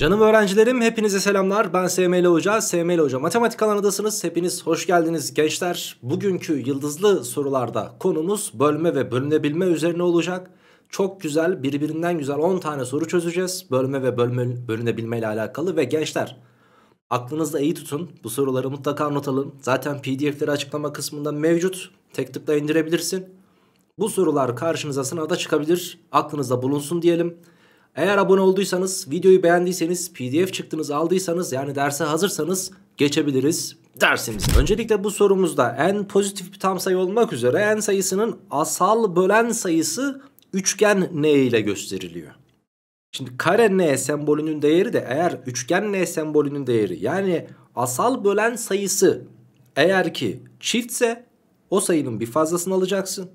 Canım öğrencilerim hepinize selamlar. Ben SML Hoca. SML Hoca Matematik alanındasınız. Hepiniz hoş geldiniz gençler. Bugünkü yıldızlı sorularda konumuz bölme ve bölünebilme üzerine olacak. Çok güzel birbirinden güzel 10 tane soru çözeceğiz. Bölme ve bölme, bölünebilme ile alakalı ve gençler aklınızda iyi tutun. Bu soruları mutlaka not alın. Zaten pdf'leri açıklama kısmında mevcut. Tek tıkla indirebilirsin. Bu sorular karşınıza sınavda çıkabilir. Aklınızda bulunsun diyelim. Eğer abone olduysanız, videoyu beğendiyseniz, pdf çıktınız aldıysanız yani derse hazırsanız geçebiliriz dersimiz. Öncelikle bu sorumuzda en pozitif bir tam sayı olmak üzere en sayısının asal bölen sayısı üçgen n ile gösteriliyor. Şimdi kare n sembolünün değeri de eğer üçgen n sembolünün değeri yani asal bölen sayısı eğer ki çiftse o sayının bir fazlasını alacaksın.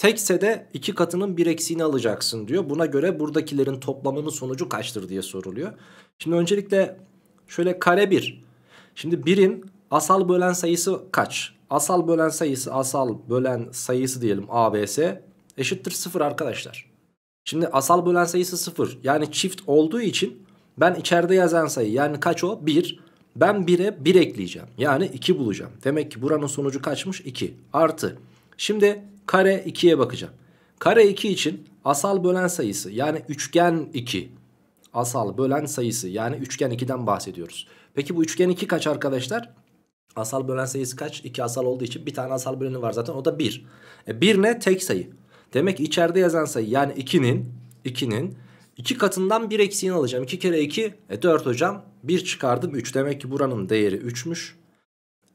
Tekse de iki katının bir eksiğini alacaksın diyor. Buna göre buradakilerin toplamının sonucu kaçtır diye soruluyor. Şimdi öncelikle şöyle kare 1. Bir. Şimdi 1'in asal bölen sayısı kaç? Asal bölen sayısı asal bölen sayısı diyelim ABS eşittir 0 arkadaşlar. Şimdi asal bölen sayısı 0 yani çift olduğu için ben içeride yazan sayı yani kaç o? 1. Ben 1'e 1 ekleyeceğim yani 2 bulacağım. Demek ki buranın sonucu kaçmış? 2 artı. Şimdi kare 2'ye bakacağım. Kare 2 için asal bölen sayısı yani üçgen 2 asal bölen sayısı yani üçgen 2'den bahsediyoruz. Peki bu üçgen 2 kaç arkadaşlar? Asal bölen sayısı kaç? 2 asal olduğu için bir tane asal böleni var zaten o da 1. E ne? Tek sayı. Demek içeride yazan sayı yani 2'nin 2'nin 2 katından 1 eksiğini alacağım. 2 kere 2 e 4 hocam. 1 çıkardım 3. Demek ki buranın değeri 3'müş.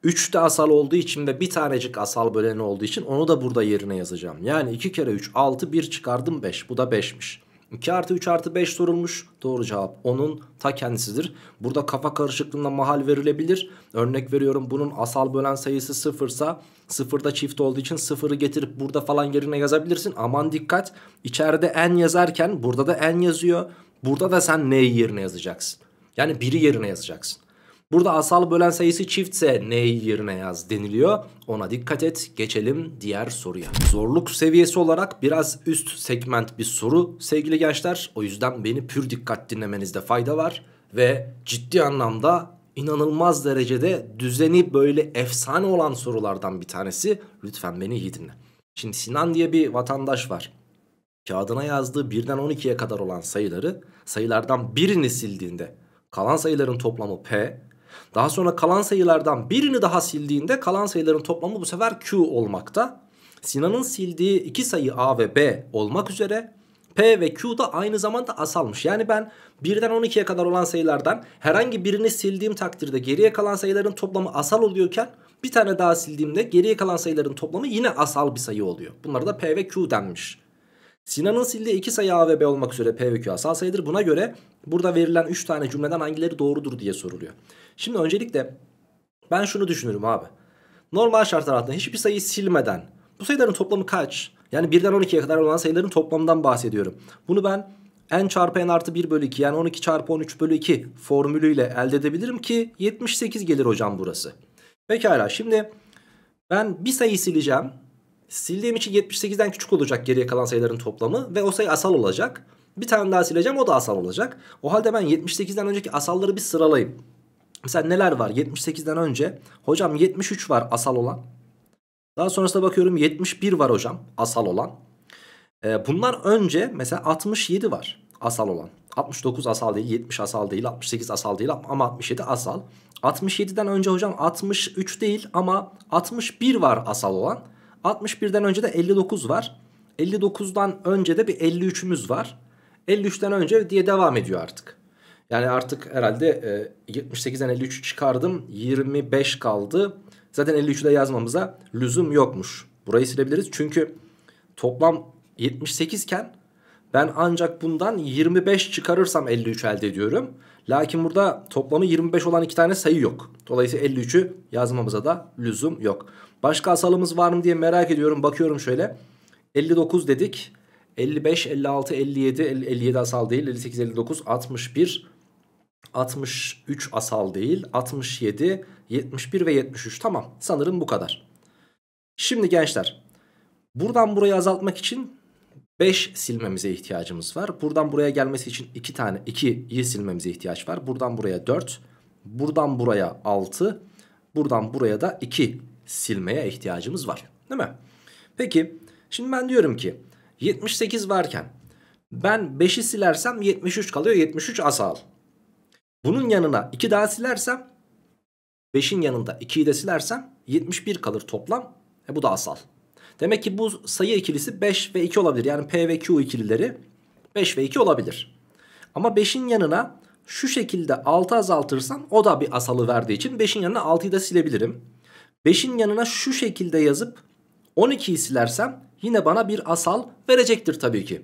3 de asal olduğu için ve bir tanecik asal böleni olduğu için onu da burada yerine yazacağım. Yani 2 kere 3 6 1 çıkardım 5 bu da 5'miş. 2 artı 3 artı 5 sorulmuş. Doğru cevap onun ta kendisidir. Burada kafa karışıklığına mahal verilebilir. Örnek veriyorum bunun asal bölen sayısı 0 ise da çift olduğu için 0'ı getirip burada falan yerine yazabilirsin. Aman dikkat içeride n yazarken burada da n yazıyor. Burada da sen neyi yerine yazacaksın. Yani biri yerine yazacaksın. Burada asal bölen sayısı çiftse n'yi yerine yaz deniliyor. Ona dikkat et geçelim diğer soruya. Zorluk seviyesi olarak biraz üst segment bir soru sevgili gençler. O yüzden beni pür dikkat dinlemenizde fayda var. Ve ciddi anlamda inanılmaz derecede düzeni böyle efsane olan sorulardan bir tanesi. Lütfen beni iyi dinle. Şimdi Sinan diye bir vatandaş var. Kağıdına yazdığı birden 12'ye kadar olan sayıları sayılardan birini sildiğinde kalan sayıların toplamı P daha sonra kalan sayılardan birini daha sildiğinde kalan sayıların toplamı bu sefer Q olmakta. Sinan'ın sildiği iki sayı A ve B olmak üzere P ve Q da aynı zamanda asalmış. Yani ben 1'den 12'ye kadar olan sayılardan herhangi birini sildiğim takdirde geriye kalan sayıların toplamı asal oluyorken bir tane daha sildiğimde geriye kalan sayıların toplamı yine asal bir sayı oluyor. Bunlara da P ve Q denmiş. Sinan'ın sildiği iki sayı A ve B olmak üzere P ve Q asal sayıdır. Buna göre burada verilen 3 tane cümleden hangileri doğrudur diye soruluyor. Şimdi öncelikle ben şunu düşünürüm abi. Normal şartlar altında hiçbir sayıyı silmeden bu sayıların toplamı kaç? Yani 1'den 12'ye kadar olan sayıların toplamından bahsediyorum. Bunu ben n çarpı n artı 1 bölü 2 yani 12 çarpı 13 bölü 2 formülüyle elde edebilirim ki 78 gelir hocam burası. Pekala şimdi ben bir sayı sileceğim. Sildiğim için 78'den küçük olacak geriye kalan sayıların toplamı ve o sayı asal olacak. Bir tane daha sileceğim o da asal olacak. O halde ben 78'den önceki asalları bir sıralayayım. Mesela neler var 78'den önce? Hocam 73 var asal olan. Daha sonrasında bakıyorum 71 var hocam asal olan. Ee, bunlar önce mesela 67 var asal olan. 69 asal değil, 70 asal değil, 68 asal değil ama 67 asal. 67'den önce hocam 63 değil ama 61 var asal olan. 61'den önce de 59 var. 59'dan önce de bir 53'ümüz var. 53'ten önce diye devam ediyor artık. Yani artık herhalde 78'den e, 53 çıkardım. 25 kaldı. Zaten 53'ü de yazmamıza lüzum yokmuş. Burayı silebiliriz. Çünkü toplam 78 iken ben ancak bundan 25 çıkarırsam 53 elde ediyorum. Lakin burada toplamı 25 olan iki tane sayı yok. Dolayısıyla 53'ü yazmamıza da lüzum yok. Başka asalımız var mı diye merak ediyorum. Bakıyorum şöyle. 59 dedik. 55, 56, 57, 57 asal değil. 58, 59, 61, 63 asal değil. 67, 71 ve 73. Tamam sanırım bu kadar. Şimdi gençler buradan burayı azaltmak için 5 silmemize ihtiyacımız var. Buradan buraya gelmesi için 2 tane 2'yi silmemize ihtiyaç var. Buradan buraya 4, buradan buraya 6, buradan buraya da 2 silmeye ihtiyacımız var. Değil mi? Peki şimdi ben diyorum ki 78 varken ben 5'i silersem 73 kalıyor. 73 asal. Bunun yanına 2 daha silersem 5'in yanında 2'yi de silersem 71 kalır toplam. E bu da asal. Demek ki bu sayı ikilisi 5 ve 2 olabilir. Yani P ve Q ikilileri 5 ve 2 olabilir. Ama 5'in yanına şu şekilde 6 azaltırsam o da bir asalı verdiği için 5'in yanına 6'yı da silebilirim. 5'in yanına şu şekilde yazıp 12'yi silersem yine bana bir asal verecektir tabii ki.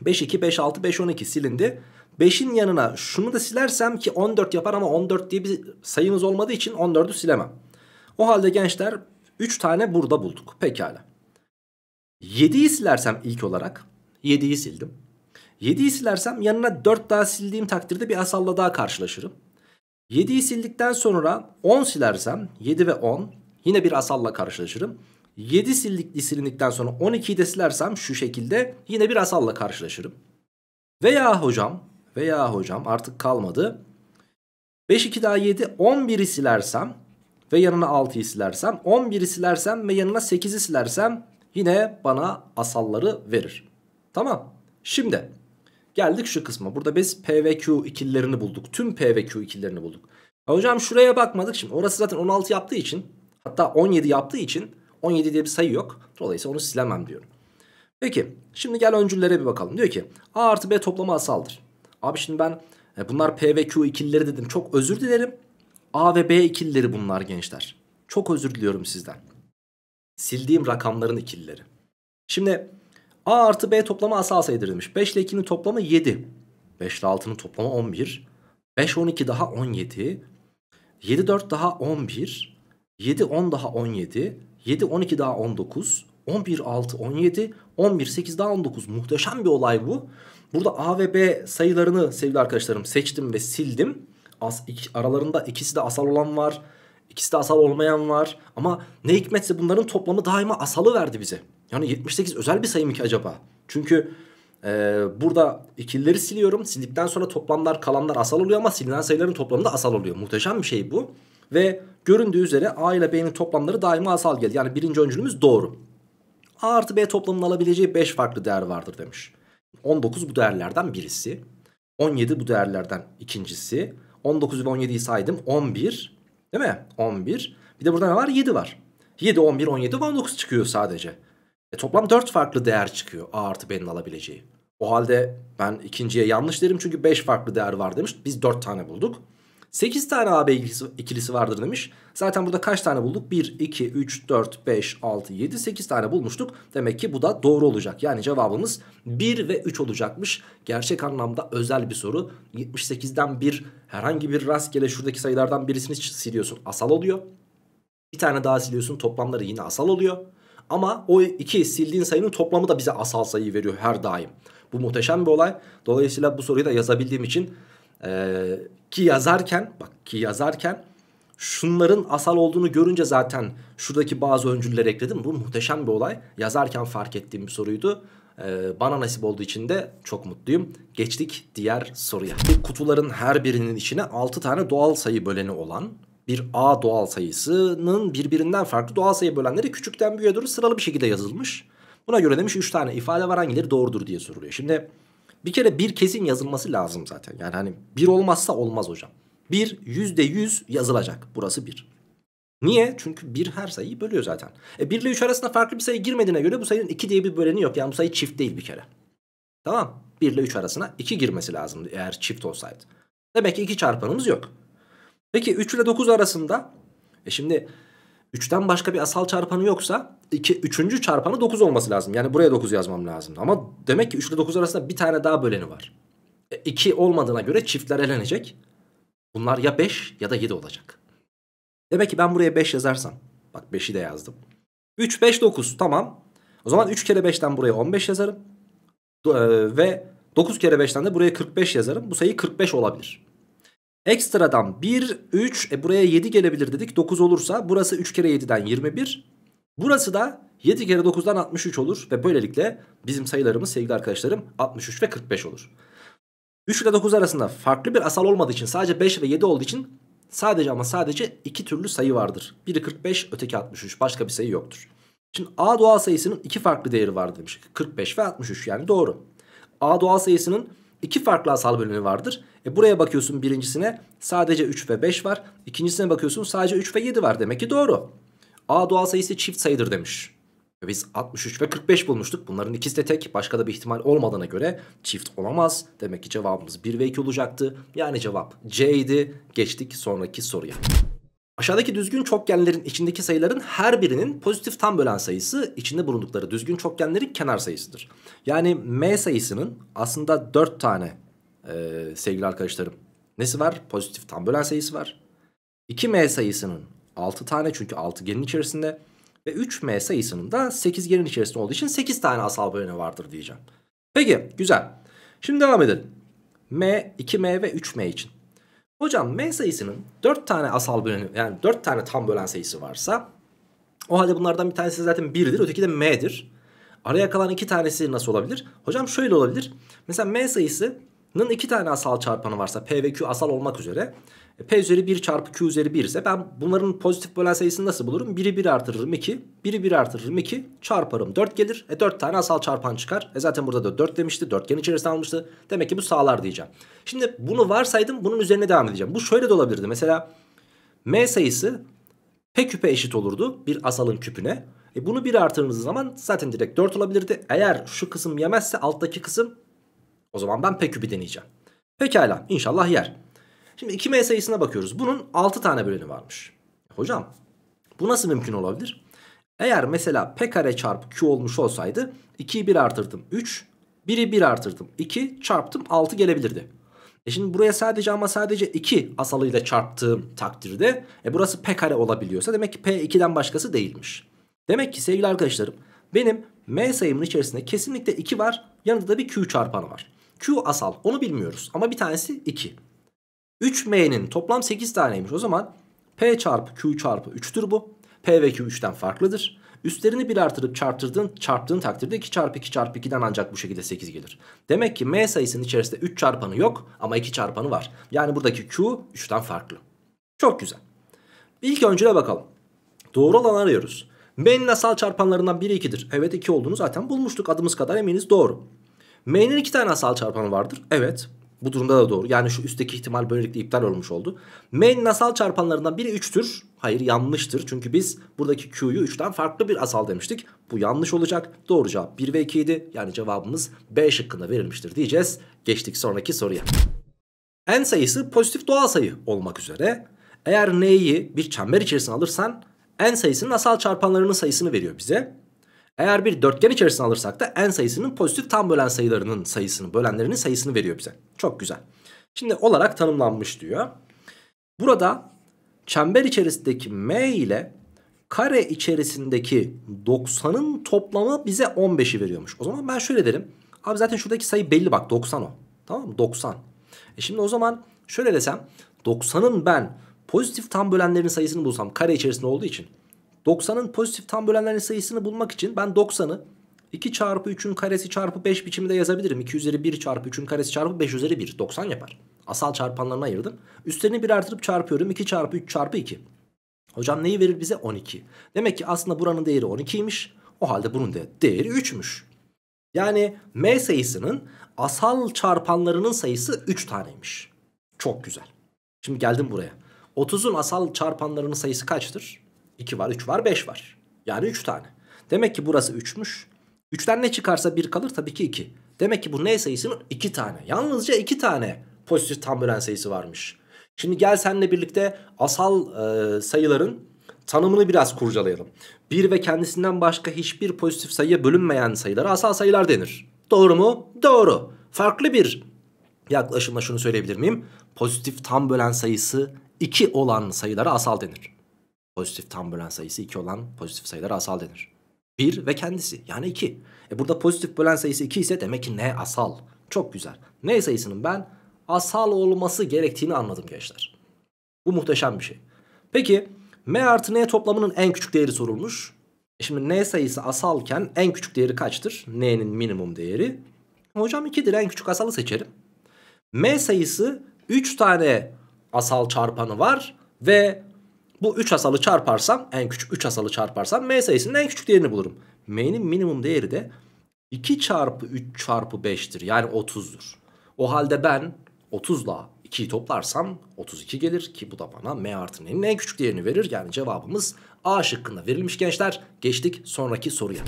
5, 2, 5, 6, 5, 12 silindi. 5'in yanına şunu da silersem ki 14 yapar ama 14 diye bir sayımız olmadığı için 14'ü silemem. O halde gençler 3 tane burada bulduk. Pekala. 7'yi silersem ilk olarak 7'yi sildim. 7'yi silersem yanına 4 daha sildiğim takdirde bir asalla daha karşılaşırım. 7'yi sildikten sonra 10 silersem 7 ve 10 yine bir asalla karşılaşırım. 7 sildik, silindikten sonra 12'yi de silersem şu şekilde yine bir asalla karşılaşırım. Veya hocam veya hocam artık kalmadı. 5 2 daha 7 11'i silersem ve yanına 6'yı silersem 11'i silersem ve yanına 8'i silersem yine bana asalları verir. Tamam. Şimdi geldik şu kısma. Burada biz P ve Q ikililerini bulduk. Tüm P ve Q ikililerini bulduk. hocam şuraya bakmadık. Şimdi orası zaten 16 yaptığı için hatta 17 yaptığı için 17 diye bir sayı yok. Dolayısıyla onu silemem diyorum. Peki şimdi gel öncüllere bir bakalım. Diyor ki A artı B toplama asaldır. Abi şimdi ben e, bunlar P ve Q ikilileri dedim. Çok özür dilerim. A ve B ikilileri bunlar gençler. Çok özür diliyorum sizden sildiğim rakamların ikilileri. Şimdi A artı B toplamı asal sayıdır demiş. 5 ile 2'nin toplamı 7. 5 ile 6'nın toplamı 11. 5 12 daha 17. 7 4 daha 11. 7 10 daha 17. 7 12 daha 19. 11 6 17. 11 8 daha 19. Muhteşem bir olay bu. Burada A ve B sayılarını sevgili arkadaşlarım seçtim ve sildim. As, iki, aralarında ikisi de asal olan var. İkisi de asal olmayan var. Ama ne hikmetse bunların toplamı daima asalı verdi bize. Yani 78 özel bir sayı mı ki acaba? Çünkü ee, burada ikilileri siliyorum. Sildikten sonra toplamlar kalanlar asal oluyor ama silinen sayıların toplamı da asal oluyor. Muhteşem bir şey bu. Ve göründüğü üzere A ile B'nin toplamları daima asal geldi. Yani birinci öncülümüz doğru. A artı B toplamının alabileceği 5 farklı değer vardır demiş. 19 bu değerlerden birisi. 17 bu değerlerden ikincisi. 19 ve 17'yi saydım. 11. Değil mi? 11. Bir de burada ne var? 7 var. 7, 11, 17, 19 çıkıyor sadece. E, toplam 4 farklı değer çıkıyor A artı B'nin alabileceği. O halde ben ikinciye yanlış derim çünkü 5 farklı değer var demiş. Biz 4 tane bulduk. 8 tane AB ikilisi, ikilisi vardır demiş. Zaten burada kaç tane bulduk? 1, 2, 3, 4, 5, 6, 7, 8 tane bulmuştuk. Demek ki bu da doğru olacak. Yani cevabımız 1 ve 3 olacakmış. Gerçek anlamda özel bir soru. 78'den bir herhangi bir rastgele şuradaki sayılardan birisini siliyorsun. Asal oluyor. Bir tane daha siliyorsun. Toplamları yine asal oluyor. Ama o iki sildiğin sayının toplamı da bize asal sayı veriyor her daim. Bu muhteşem bir olay. Dolayısıyla bu soruyu da yazabildiğim için ee, ki yazarken bak ki yazarken şunların asal olduğunu görünce zaten şuradaki bazı öncülleri ekledim. Bu muhteşem bir olay. Yazarken fark ettiğim bir soruydu. Ee, bana nasip olduğu için de çok mutluyum. Geçtik diğer soruya. Bir kutuların her birinin içine 6 tane doğal sayı böleni olan bir A doğal sayısının birbirinden farklı doğal sayı bölenleri küçükten büyüğe doğru sıralı bir şekilde yazılmış. Buna göre demiş 3 tane ifade var hangileri doğrudur diye soruluyor. Şimdi bir kere bir kesin yazılması lazım zaten. Yani hani bir olmazsa olmaz hocam. Bir yüzde yüz yazılacak. Burası bir. Niye? Çünkü bir her sayıyı bölüyor zaten. E 1 ile 3 arasında farklı bir sayı girmediğine göre bu sayının iki diye bir böleni yok. Yani bu sayı çift değil bir kere. Tamam. 1 ile 3 arasına iki girmesi lazım eğer çift olsaydı. Demek ki 2 çarpanımız yok. Peki 3 ile 9 arasında e şimdi 3'ten başka bir asal çarpanı yoksa 2, 3. çarpanı 9 olması lazım. Yani buraya 9 yazmam lazım. Ama demek ki 3 ile 9 arasında bir tane daha böleni var. 2 e, olmadığına göre çiftler elenecek. Bunlar ya 5 ya da 7 olacak. Demek ki ben buraya 5 yazarsam. Bak 5'i de yazdım. 3, 5, 9 tamam. O zaman 3 kere 5'ten buraya 15 yazarım. E, ve 9 kere 5'ten de buraya 45 yazarım. Bu sayı 45 olabilir. Ekstradan 1, 3 e buraya 7 gelebilir dedik 9 olursa burası 3 kere 7'den 21. Burası da 7 kere 9'dan 63 olur ve böylelikle bizim sayılarımız sevgili arkadaşlarım 63 ve 45 olur. 3 ile 9 arasında farklı bir asal olmadığı için sadece 5 ve 7 olduğu için sadece ama sadece iki türlü sayı vardır. Biri 45 öteki 63 başka bir sayı yoktur. Şimdi A doğal sayısının iki farklı değeri var demiş. 45 ve 63 yani doğru. A doğal sayısının iki farklı asal bölünü vardır. E buraya bakıyorsun birincisine sadece 3 ve 5 var. İkincisine bakıyorsun sadece 3 ve 7 var. Demek ki doğru. A doğal sayısı çift sayıdır demiş. Biz 63 ve 45 bulmuştuk. Bunların ikisi de tek. Başka da bir ihtimal olmadığına göre çift olamaz. Demek ki cevabımız 1 ve 2 olacaktı. Yani cevap C idi. Geçtik sonraki soruya. Aşağıdaki düzgün çokgenlerin içindeki sayıların her birinin pozitif tam bölen sayısı içinde bulundukları düzgün çokgenlerin kenar sayısıdır. Yani m sayısının aslında 4 tane e, sevgili arkadaşlarım nesi var? Pozitif tam bölen sayısı var. 2m sayısının 6 tane çünkü 6 genin içerisinde ve 3m sayısının da 8 genin içerisinde olduğu için 8 tane asal böleni vardır diyeceğim. Peki güzel. Şimdi devam edelim. m, 2m ve 3m için. Hocam m sayısının 4 tane asal bölünü yani 4 tane tam bölen sayısı varsa o halde bunlardan bir tanesi zaten 1'dir öteki de m'dir. Araya kalan iki tanesi nasıl olabilir? Hocam şöyle olabilir. Mesela m sayısının iki tane asal çarpanı varsa p ve q asal olmak üzere e, P üzeri 1 çarpı Q üzeri 1 ise ben bunların pozitif bölen sayısını nasıl bulurum? 1'i 1 artırırım 2. 1'i 1 artırırım 2. Çarparım 4 gelir. E 4 tane asal çarpan çıkar. E zaten burada da 4 demişti. Dörtgen içerisinde almıştı. Demek ki bu sağlar diyeceğim. Şimdi bunu varsaydım bunun üzerine devam edeceğim. Bu şöyle de olabilirdi. Mesela M sayısı P küpe eşit olurdu. Bir asalın küpüne. E bunu 1 artırdığınız zaman zaten direkt 4 olabilirdi. Eğer şu kısım yemezse alttaki kısım o zaman ben P küpü deneyeceğim. Pekala inşallah yer. Şimdi 2M sayısına bakıyoruz. Bunun 6 tane böleni varmış. Hocam bu nasıl mümkün olabilir? Eğer mesela P kare çarpı Q olmuş olsaydı 2'yi 1 artırdım 3, 1'i 1 artırdım 2, çarptım 6 gelebilirdi. E şimdi buraya sadece ama sadece 2 asalıyla çarptığım takdirde e burası P kare olabiliyorsa demek ki P 2'den başkası değilmiş. Demek ki sevgili arkadaşlarım benim M sayımın içerisinde kesinlikle 2 var yanında da bir Q çarpanı var. Q asal onu bilmiyoruz ama bir tanesi 2. 3M'nin toplam 8 taneymiş. O zaman P çarpı Q çarpı 3'tür bu. P ve Q 3'ten farklıdır. Üstlerini 1 artırıp çarptırdığın, çarptığın takdirde 2 çarpı 2 çarpı 2'den ancak bu şekilde 8 gelir. Demek ki M sayısının içerisinde 3 çarpanı yok ama 2 çarpanı var. Yani buradaki Q 3'ten farklı. Çok güzel. İlk öncüne bakalım. Doğru olanı arıyoruz. M'nin asal çarpanlarından biri 2'dir. Evet 2 olduğunu zaten bulmuştuk adımız kadar eminiz doğru. M'nin 2 tane asal çarpanı vardır. Evet bu durumda da doğru. Yani şu üstteki ihtimal böylelikle iptal olmuş oldu. M'nin asal çarpanlarından biri 3'tür. Hayır yanlıştır. Çünkü biz buradaki Q'yu 3'ten farklı bir asal demiştik. Bu yanlış olacak. Doğru cevap 1 ve 2 idi. Yani cevabımız B şıkkında verilmiştir diyeceğiz. Geçtik sonraki soruya. N sayısı pozitif doğal sayı olmak üzere. Eğer N'yi bir çember içerisine alırsan N sayısının asal çarpanlarının sayısını veriyor bize. Eğer bir dörtgen içerisine alırsak da n sayısının pozitif tam bölen sayılarının sayısını, bölenlerinin sayısını veriyor bize. Çok güzel. Şimdi olarak tanımlanmış diyor. Burada çember içerisindeki m ile kare içerisindeki 90'ın toplamı bize 15'i veriyormuş. O zaman ben şöyle derim. Abi zaten şuradaki sayı belli bak 90 o. Tamam mı? 90. E şimdi o zaman şöyle desem 90'ın ben pozitif tam bölenlerin sayısını bulsam kare içerisinde olduğu için 90'ın pozitif tam bölenlerin sayısını bulmak için ben 90'ı 2 çarpı 3'ün karesi çarpı 5 biçiminde yazabilirim. 2 üzeri 1 çarpı 3'ün karesi çarpı 5 üzeri 1. 90 yapar. Asal çarpanlarına ayırdım. Üstlerini 1 artırıp çarpıyorum. 2 çarpı 3 çarpı 2. Hocam neyi verir bize? 12. Demek ki aslında buranın değeri 12'ymiş. O halde bunun de değeri 3'müş. Yani M sayısının asal çarpanlarının sayısı 3 taneymiş. Çok güzel. Şimdi geldim buraya. 30'un asal çarpanlarının sayısı kaçtır? 2 var, 3 var, 5 var. Yani 3 tane. Demek ki burası 3'müş. 3'ten ne çıkarsa 1 kalır tabii ki 2. Demek ki bu ne sayısının 2 tane. Yalnızca 2 tane pozitif tam bölen sayısı varmış. Şimdi gel seninle birlikte asal e, sayıların tanımını biraz kurcalayalım. 1 ve kendisinden başka hiçbir pozitif sayıya bölünmeyen sayılara asal sayılar denir. Doğru mu? Doğru. Farklı bir yaklaşımla şunu söyleyebilir miyim? Pozitif tam bölen sayısı 2 olan sayılara asal denir. Pozitif tam bölen sayısı 2 olan pozitif sayılara asal denir. 1 ve kendisi yani 2. E burada pozitif bölen sayısı 2 ise demek ki ne asal. Çok güzel. Ne sayısının ben asal olması gerektiğini anladım gençler. Bu muhteşem bir şey. Peki m artı n toplamının en küçük değeri sorulmuş. E şimdi n sayısı asalken en küçük değeri kaçtır? n'nin minimum değeri. Hocam 2'dir en küçük asalı seçerim. m sayısı 3 tane asal çarpanı var ve bu 3 asalı çarparsam en küçük 3 asalı çarparsam m sayısının en küçük değerini bulurum. M'nin minimum değeri de 2 çarpı 3 çarpı 5'tir yani 30'dur. O halde ben 30 ile 2'yi toplarsam 32 gelir ki bu da bana m artı n'nin en küçük değerini verir. Yani cevabımız A şıkkında verilmiş gençler. Geçtik sonraki soruya.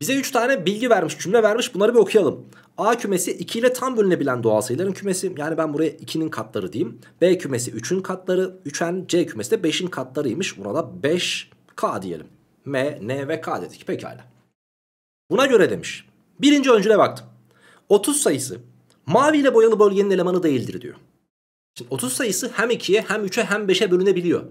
Bize 3 tane bilgi vermiş cümle vermiş bunları bir okuyalım. A kümesi 2 ile tam bölünebilen doğal sayıların kümesi. Yani ben buraya 2'nin katları diyeyim. B kümesi 3'ün katları. 3 C kümesi de 5'in katlarıymış. Burada da 5K diyelim. M, N ve K dedik. Pekala. Buna göre demiş. Birinci öncüle baktım. 30 sayısı mavi ile boyalı bölgenin elemanı değildir diyor. Şimdi 30 sayısı hem 2'ye hem 3'e hem 5'e bölünebiliyor.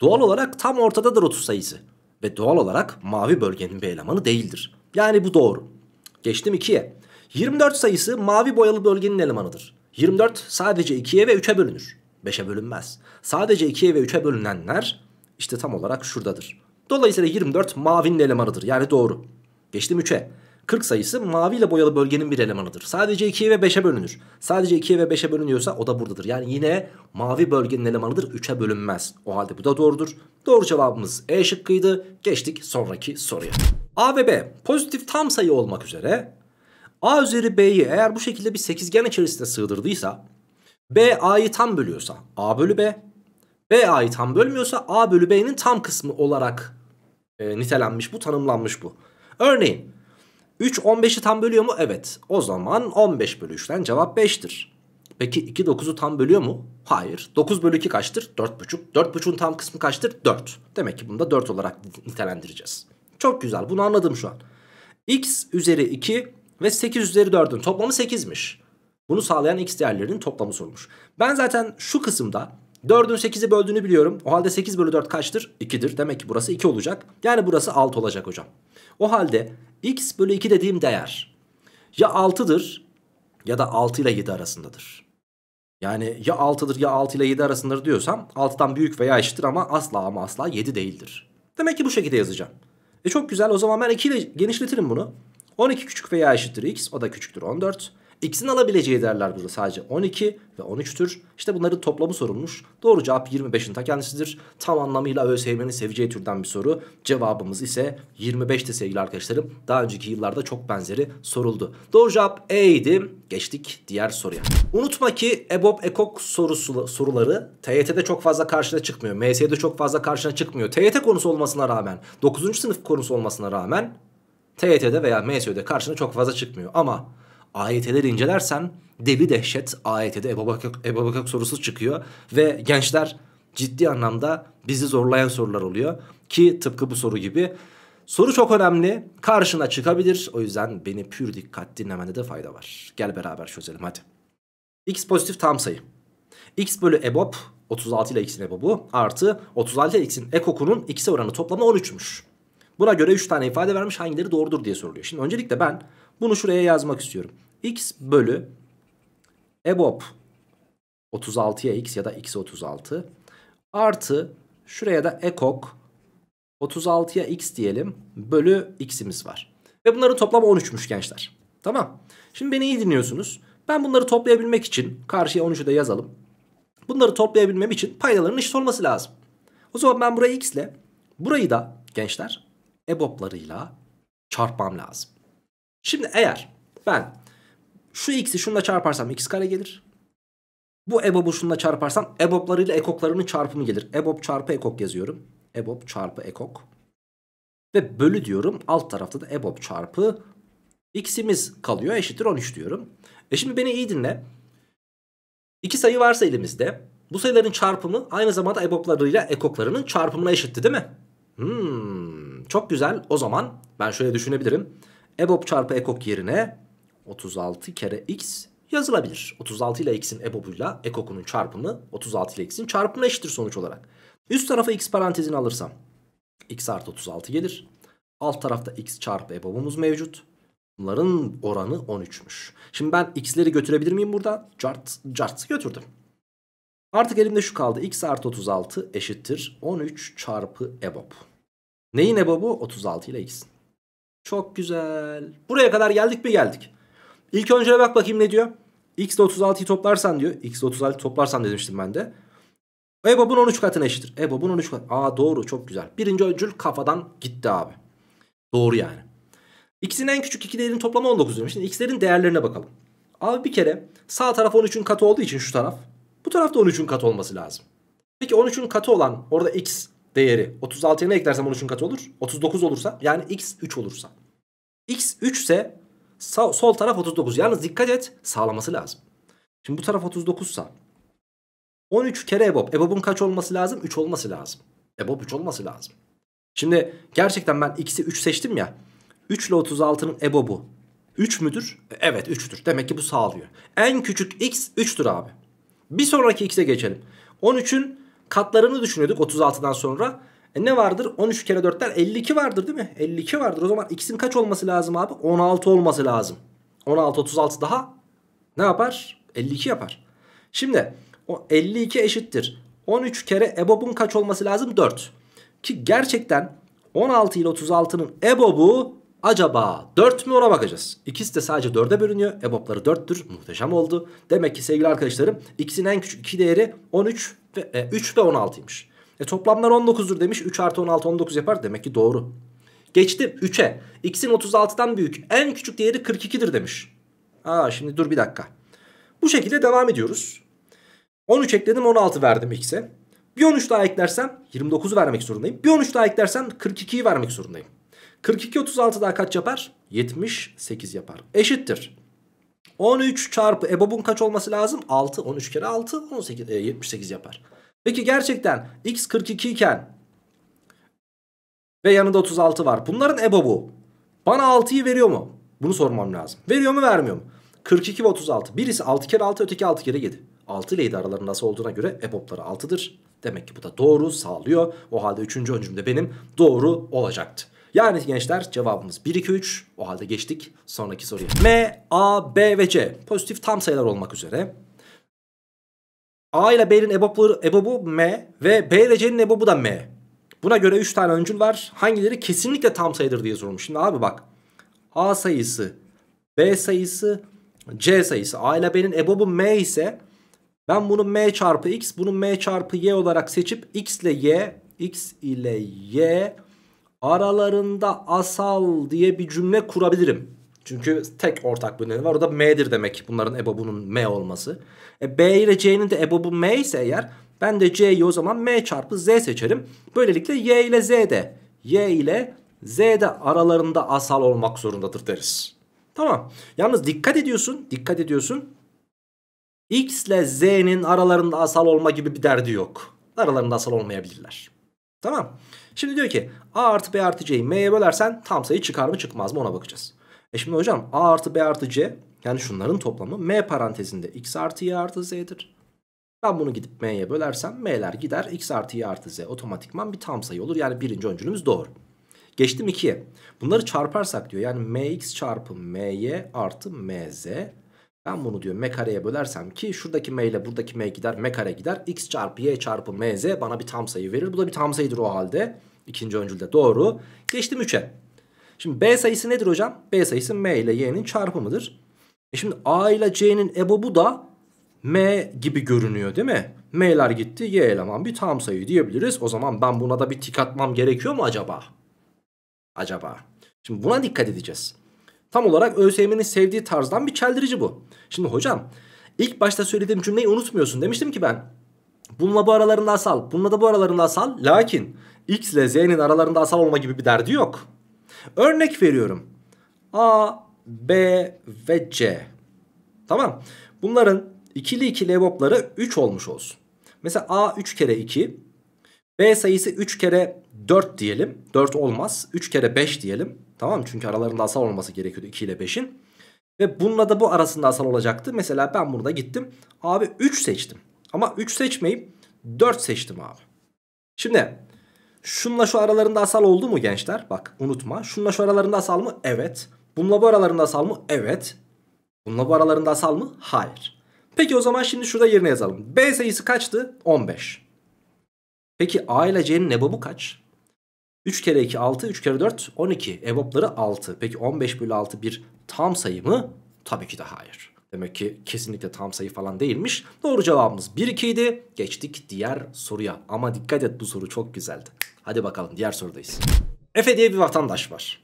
Doğal olarak tam ortadadır 30 sayısı. Ve doğal olarak mavi bölgenin bir elemanı değildir. Yani bu doğru. Geçtim 2'ye. 24 sayısı mavi boyalı bölgenin elemanıdır. 24 sadece 2'ye ve 3'e bölünür. 5'e bölünmez. Sadece 2'ye ve 3'e bölünenler işte tam olarak şuradadır. Dolayısıyla 24 mavinin elemanıdır. Yani doğru. Geçtim 3'e. 40 sayısı maviyle boyalı bölgenin bir elemanıdır. Sadece 2'ye ve 5'e bölünür. Sadece 2'ye ve 5'e bölünüyorsa o da buradadır. Yani yine mavi bölgenin elemanıdır. 3'e bölünmez. O halde bu da doğrudur. Doğru cevabımız E şıkkıydı. Geçtik sonraki soruya. A ve B pozitif tam sayı olmak üzere A üzeri B'yi eğer bu şekilde bir sekizgen içerisinde sığdırdıysa B A'yı tam bölüyorsa A bölü B B A'yı tam bölmüyorsa A bölü B'nin tam kısmı olarak e, nitelenmiş bu tanımlanmış bu. Örneğin 3 15'i tam bölüyor mu? Evet. O zaman 15 bölü 3'ten cevap 5'tir. Peki 2 9'u tam bölüyor mu? Hayır. 9 bölü 2 kaçtır? 4 buçuk. 4 4,5'un tam kısmı kaçtır? 4. Demek ki bunu da 4 olarak nitelendireceğiz. Çok güzel. Bunu anladım şu an. x üzeri 2 ve 8 üzeri 4'ün toplamı 8'miş. Bunu sağlayan x değerlerinin toplamı sorulmuş. Ben zaten şu kısımda 4'ün 8'i böldüğünü biliyorum. O halde 8 bölü 4 kaçtır? 2'dir. Demek ki burası 2 olacak. Yani burası 6 olacak hocam. O halde x bölü 2 dediğim değer ya 6'dır ya da 6 ile 7 arasındadır. Yani ya 6'dır ya 6 ile 7 arasındadır diyorsam 6'dan büyük veya eşittir ama asla ama asla 7 değildir. Demek ki bu şekilde yazacağım. E çok güzel o zaman ben 2 ile genişletirim bunu. 12 küçük veya eşittir x o da küçüktür 14. X'in alabileceği değerler burada sadece 12 ve 13'tür. İşte bunların toplamı sorulmuş. Doğru cevap 25'in ta kendisidir. Tam anlamıyla ÖSYM'nin seveceği türden bir soru. Cevabımız ise 25'te sevgili arkadaşlarım. Daha önceki yıllarda çok benzeri soruldu. Doğru cevap E idi. Geçtik diğer soruya. Unutma ki EBOB EKOK sorusu, soruları TYT'de çok fazla karşına çıkmıyor. MS'de çok fazla karşına çıkmıyor. TYT konusu olmasına rağmen, 9. sınıf konusu olmasına rağmen TYT'de veya MSÖ'de karşına çok fazla çıkmıyor. Ama AYT'leri incelersen deli dehşet AYT'de ebabakak, ebabakak sorusu çıkıyor. Ve gençler ciddi anlamda bizi zorlayan sorular oluyor. Ki tıpkı bu soru gibi. Soru çok önemli. Karşına çıkabilir. O yüzden beni pür dikkat dinlemende de fayda var. Gel beraber çözelim hadi. X pozitif tam sayı. X bölü ebop 36 ile x'in EBOB'u artı 36 ile x'in ekokunun x'e oranı toplamı 13'müş. Buna göre 3 tane ifade vermiş hangileri doğrudur diye soruluyor. Şimdi öncelikle ben bunu şuraya yazmak istiyorum. X bölü EBOB 36'ya X ya da X 36 artı şuraya da EKOK 36'ya X diyelim bölü X'imiz var. Ve bunların toplamı 13'müş gençler. Tamam. Şimdi beni iyi dinliyorsunuz. Ben bunları toplayabilmek için karşıya 13'ü de yazalım. Bunları toplayabilmem için paydaların eşit olması lazım. O zaman ben burayı x ile burayı da gençler EBOB'larıyla çarpmam lazım. Şimdi eğer ben şu x'i şunla çarparsam x kare gelir. Bu EBOB'u şunla çarparsam EBOB'larıyla ekoklarının çarpımı gelir. EBOB çarpı ekok yazıyorum. EBOB çarpı ekok. Ve bölü diyorum. Alt tarafta da EBOB çarpı x'imiz kalıyor. Eşittir 13 diyorum. E şimdi beni iyi dinle. İki sayı varsa elimizde bu sayıların çarpımı aynı zamanda EBOB'larıyla ekoklarının çarpımına eşitti değil mi? Hmm. Çok güzel. O zaman ben şöyle düşünebilirim. EBOB çarpı ekok yerine 36 kere x yazılabilir. 36 ile x'in ebobuyla ekokunun çarpımı 36 ile x'in çarpımına eşittir sonuç olarak. Üst tarafa x parantezini alırsam x artı 36 gelir. Alt tarafta x çarpı ebobumuz mevcut. Bunların oranı 13'müş. Şimdi ben x'leri götürebilir miyim burada? Cart, cart'ı götürdüm. Artık elimde şu kaldı. x artı 36 eşittir 13 çarpı ebob. Neyin ebabu? 36 ile x'in. Çok güzel. Buraya kadar geldik mi geldik. İlk önce bak bakayım ne diyor. X ile 36'yı toplarsan diyor. X ile 36 toplarsan demiştim ben de. Ebabın 13 katına eşittir. Ebabın 13 katına. Aa doğru çok güzel. Birinci öncül kafadan gitti abi. Doğru yani. İkisinin en küçük iki değerinin toplamı 19 demiş. Şimdi x'lerin değerlerine bakalım. Abi bir kere sağ taraf 13'ün katı olduğu için şu taraf. Bu taraf da 13'ün katı olması lazım. Peki 13'ün katı olan orada x değeri 36'ya ne eklersem 13'ün katı olur? 39 olursa yani x 3 olursa. x 3 ise sağ, sol taraf 39. Yalnız dikkat et sağlaması lazım. Şimdi bu taraf 39 sa 13 kere EBOB. EBOB'un kaç olması lazım? 3 olması lazım. EBOB 3 olması lazım. Şimdi gerçekten ben x'i 3 seçtim ya. 3 ile 36'nın EBOB'u 3 müdür? E, evet 3'tür. Demek ki bu sağlıyor. En küçük x 3'tür abi. Bir sonraki x'e geçelim. 13'ün katlarını düşünüyorduk 36'dan sonra. E ne vardır? 13 kere 4'ten 52 vardır değil mi? 52 vardır. O zaman x'in kaç olması lazım abi? 16 olması lazım. 16 36 daha ne yapar? 52 yapar. Şimdi o 52 eşittir. 13 kere EBOB'un kaç olması lazım? 4. Ki gerçekten 16 ile 36'nın EBOB'u Acaba 4 mü ona bakacağız. İkisi de sadece 4'e bölünüyor. EBOB'ları 4'tür. Muhteşem oldu. Demek ki sevgili arkadaşlarım ikisinin en küçük iki değeri 13 ve e, 3 ve 16'ymış. E toplamlar 19'dur demiş. 3 artı 16 19 yapar. Demek ki doğru. Geçti 3'e. X'in 36'dan büyük. En küçük değeri 42'dir demiş. Aa şimdi dur bir dakika. Bu şekilde devam ediyoruz. 13 ekledim 16 verdim X'e. Bir 13 daha eklersem 29'u vermek zorundayım. Bir 13 daha eklersem 42'yi vermek zorundayım. 42 36 daha kaç yapar? 78 yapar. Eşittir. 13 çarpı EBOB'un kaç olması lazım? 6. 13 kere 6 18, e, 78 yapar. Peki gerçekten x 42 iken ve yanında 36 var. Bunların EBOB'u bana 6'yı veriyor mu? Bunu sormam lazım. Veriyor mu vermiyor mu? 42 ve 36. Birisi 6 kere 6 öteki 6 kere 7. 6 ile 7 aralarında nasıl olduğuna göre EBOB'ları 6'dır. Demek ki bu da doğru sağlıyor. O halde 3. de benim doğru olacaktı. Yani gençler cevabımız 1, 2, 3. O halde geçtik sonraki soruya. M, A, B ve C pozitif tam sayılar olmak üzere. A ile B'nin ebobu, ebobu M ve B ile C'nin ebobu da M. Buna göre 3 tane öncül var. Hangileri kesinlikle tam sayıdır diye sormuş. Şimdi abi bak. A sayısı, B sayısı, C sayısı. A ile B'nin ebobu M ise ben bunu M çarpı X, bunu M çarpı Y olarak seçip X ile Y, X ile Y aralarında asal diye bir cümle kurabilirim. Çünkü tek ortak bir nedeni var. O da M'dir demek. Bunların ebobunun M olması. E, B ile C'nin de ebobu M ise eğer ben de C'yi o zaman M çarpı Z seçerim. Böylelikle Y ile Z de Y ile Z de aralarında asal olmak zorundadır deriz. Tamam. Yalnız dikkat ediyorsun. Dikkat ediyorsun. X ile Z'nin aralarında asal olma gibi bir derdi yok. Aralarında asal olmayabilirler. Tamam. Şimdi diyor ki a artı b artı c'yi m'ye bölersen tam sayı çıkar mı çıkmaz mı ona bakacağız. E şimdi hocam a artı b artı c yani şunların toplamı m parantezinde x artı y artı z'dir. Ben bunu gidip m'ye bölersem m'ler gider x artı y artı z otomatikman bir tam sayı olur. Yani birinci öncülümüz doğru. Geçtim 2'ye. Bunları çarparsak diyor yani mx çarpı my artı mz ben bunu diyor m kareye bölersem ki şuradaki m ile buradaki m gider m kare gider. x çarpı y çarpı mz bana bir tam sayı verir. Bu da bir tam sayıdır o halde. İkinci öncülde doğru. Geçtim 3'e. Şimdi b sayısı nedir hocam? b sayısı m ile y'nin çarpımıdır. E şimdi a ile c'nin ebobu da m gibi görünüyor değil mi? m'ler gitti y eleman bir tam sayı diyebiliriz. O zaman ben buna da bir tik atmam gerekiyor mu acaba? Acaba. Şimdi buna dikkat edeceğiz. Tam olarak ÖSYM'nin sevdiği tarzdan bir çeldirici bu. Şimdi hocam ilk başta söylediğim cümleyi unutmuyorsun. Demiştim ki ben bununla bu aralarında asal, bununla da bu aralarında asal. Lakin x ile z'nin aralarında asal olma gibi bir derdi yok. Örnek veriyorum. A, B ve C. Tamam. Bunların ikili iki evopları 3 olmuş olsun. Mesela A 3 kere 2. B sayısı 3 kere 4 diyelim. 4 olmaz. 3 kere 5 diyelim. Tamam Çünkü aralarında asal olması gerekiyordu 2 ile 5'in. Ve bununla da bu arasında asal olacaktı. Mesela ben burada gittim. Abi 3 seçtim. Ama 3 seçmeyip 4 seçtim abi. Şimdi şunla şu aralarında asal oldu mu gençler? Bak unutma. Şunla şu aralarında asal mı? Evet. Bununla bu aralarında asal mı? Evet. Bununla bu aralarında asal mı? Hayır. Peki o zaman şimdi şurada yerine yazalım. B sayısı kaçtı? 15. Peki A ile C'nin nebabı kaç? 3 kere 2 6, 3 kere 4 12. EBOB'ları 6. Peki 15 bölü 6 bir tam sayı mı? Tabii ki de hayır. Demek ki kesinlikle tam sayı falan değilmiş. Doğru cevabımız 1 2 idi. Geçtik diğer soruya. Ama dikkat et bu soru çok güzeldi. Hadi bakalım diğer sorudayız. Efe diye bir vatandaş var.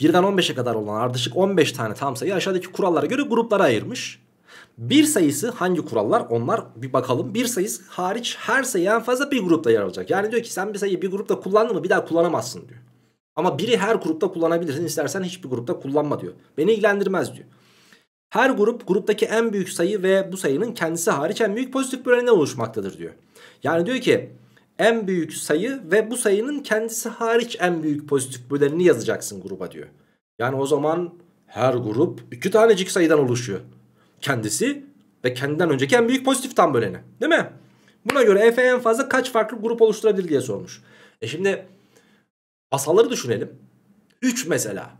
1'den 15'e kadar olan ardışık 15 tane tam sayı aşağıdaki kurallara göre gruplara ayırmış. Bir sayısı hangi kurallar onlar bir bakalım. Bir sayısı hariç her sayı en fazla bir grupta yer alacak. Yani diyor ki sen bir sayıyı bir grupta kullandın mı bir daha kullanamazsın diyor. Ama biri her grupta kullanabilirsin istersen hiçbir grupta kullanma diyor. Beni ilgilendirmez diyor. Her grup gruptaki en büyük sayı ve bu sayının kendisi hariç en büyük pozitif böleninden oluşmaktadır diyor. Yani diyor ki en büyük sayı ve bu sayının kendisi hariç en büyük pozitif bölenini yazacaksın gruba diyor. Yani o zaman her grup iki tanecik sayıdan oluşuyor kendisi ve kendinden önceki en büyük pozitif tam böleni. Değil mi? Buna göre Efe en fazla kaç farklı grup oluşturabilir diye sormuş. E şimdi asalları düşünelim. 3 mesela.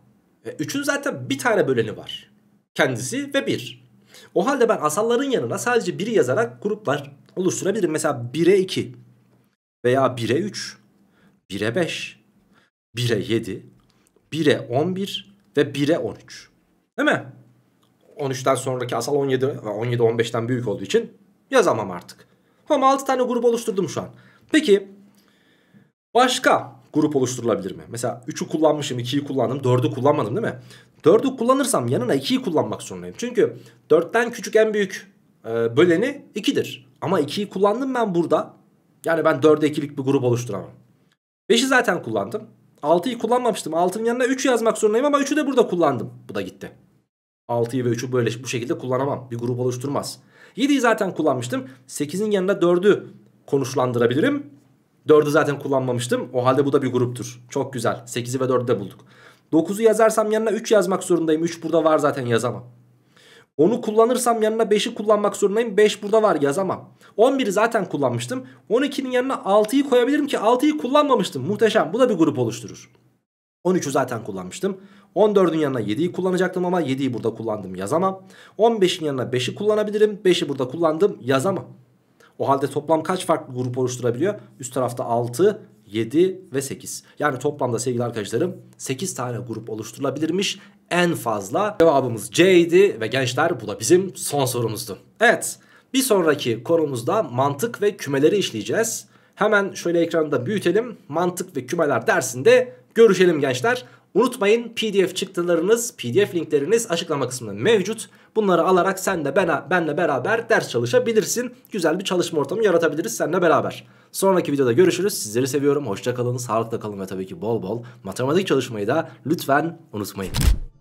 3'ün e zaten bir tane böleni var. Kendisi ve 1. O halde ben asalların yanına sadece 1'i yazarak gruplar oluşturabilirim. Mesela 1'e 2 veya 1'e 3, 1'e 5, 1'e 7, 1'e 11 ve 1'e 13. Değil mi? 13'ten sonraki asal 17 ve 17 15'ten büyük olduğu için yazamam artık. Ama 6 tane grup oluşturdum şu an. Peki başka grup oluşturulabilir mi? Mesela 3'ü kullanmışım 2'yi kullandım 4'ü kullanmadım değil mi? 4'ü kullanırsam yanına 2'yi kullanmak zorundayım. Çünkü 4'ten küçük en büyük e, böleni 2'dir. Ama 2'yi kullandım ben burada. Yani ben 4'e 2'lik bir grup oluşturamam. 5'i zaten kullandım. 6'yı kullanmamıştım. 6'nın yanına 3 yazmak zorundayım ama 3'ü de burada kullandım. Bu da gitti. 6'yı ve 3'ü böyle bu şekilde kullanamam. Bir grup oluşturmaz. 7'yi zaten kullanmıştım. 8'in yanına 4'ü konuşlandırabilirim. 4'ü zaten kullanmamıştım. O halde bu da bir gruptur. Çok güzel. 8'i ve 4'ü de bulduk. 9'u yazarsam yanına 3 yazmak zorundayım. 3 burada var zaten yazamam. 10'u kullanırsam yanına 5'i kullanmak zorundayım. 5 burada var yazamam. 11'i zaten kullanmıştım. 12'nin yanına 6'yı koyabilirim ki 6'yı kullanmamıştım. Muhteşem. Bu da bir grup oluşturur. 13'ü zaten kullanmıştım. 14'ün yanına 7'yi kullanacaktım ama 7'yi burada kullandım yazamam. 15'in yanına 5'i kullanabilirim. 5'i burada kullandım yazamam. O halde toplam kaç farklı grup oluşturabiliyor? Üst tarafta 6, 7 ve 8. Yani toplamda sevgili arkadaşlarım 8 tane grup oluşturulabilirmiş en fazla. Cevabımız C idi ve gençler bu da bizim son sorumuzdu. Evet bir sonraki konumuzda mantık ve kümeleri işleyeceğiz. Hemen şöyle ekranda büyütelim. Mantık ve kümeler dersinde görüşelim gençler. Unutmayın pdf çıktılarınız, pdf linkleriniz açıklama kısmında mevcut. Bunları alarak sen de ben, benle beraber ders çalışabilirsin. Güzel bir çalışma ortamı yaratabiliriz seninle beraber. Sonraki videoda görüşürüz. Sizleri seviyorum. Hoşça kalın, sağlıkla kalın ve tabii ki bol bol matematik çalışmayı da lütfen unutmayın.